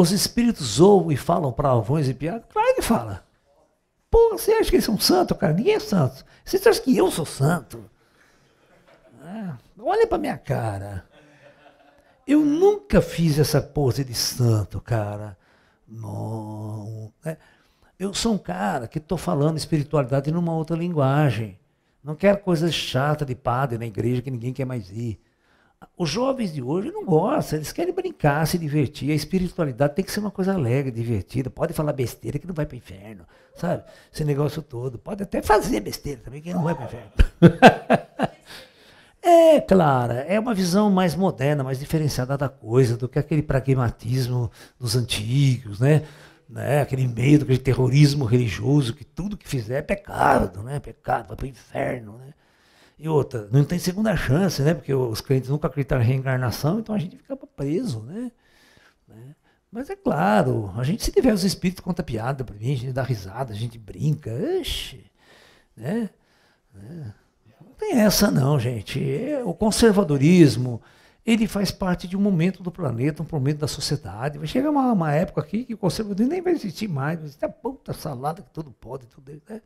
Os espíritos ouvem e falam para alvões e piadas? Claro que fala. Pô, você acha que eles são santos, cara? Ninguém é santo. Você acha que eu sou santo? É. Olha para minha cara. Eu nunca fiz essa pose de santo, cara. Não. É. Eu sou um cara que estou falando espiritualidade numa outra linguagem. Não quero coisas chatas de padre na igreja que ninguém quer mais ir os jovens de hoje não gostam, eles querem brincar, se divertir. A espiritualidade tem que ser uma coisa alegre, divertida. Pode falar besteira que não vai para o inferno, sabe? Esse negócio todo. Pode até fazer besteira também que não vai para o inferno. é, Clara, é uma visão mais moderna, mais diferenciada da coisa, do que aquele pragmatismo dos antigos, né? né? Aquele medo, aquele terrorismo religioso que tudo que fizer é pecado, né? Pecado, vai para o inferno, né? E outra, não tem segunda chance, né? Porque os crentes nunca acreditaram em reencarnação, então a gente ficava preso, né? né? Mas é claro, a gente se tiver os espíritos conta piada para mim, a gente dá risada, a gente brinca, Ixi, né? né? Não tem essa não, gente. É, o conservadorismo, ele faz parte de um momento do planeta, um momento da sociedade. Vai chegar uma, uma época aqui que o conservadorismo nem vai existir mais, vai existir a puta salada que tudo pode, tudo, né?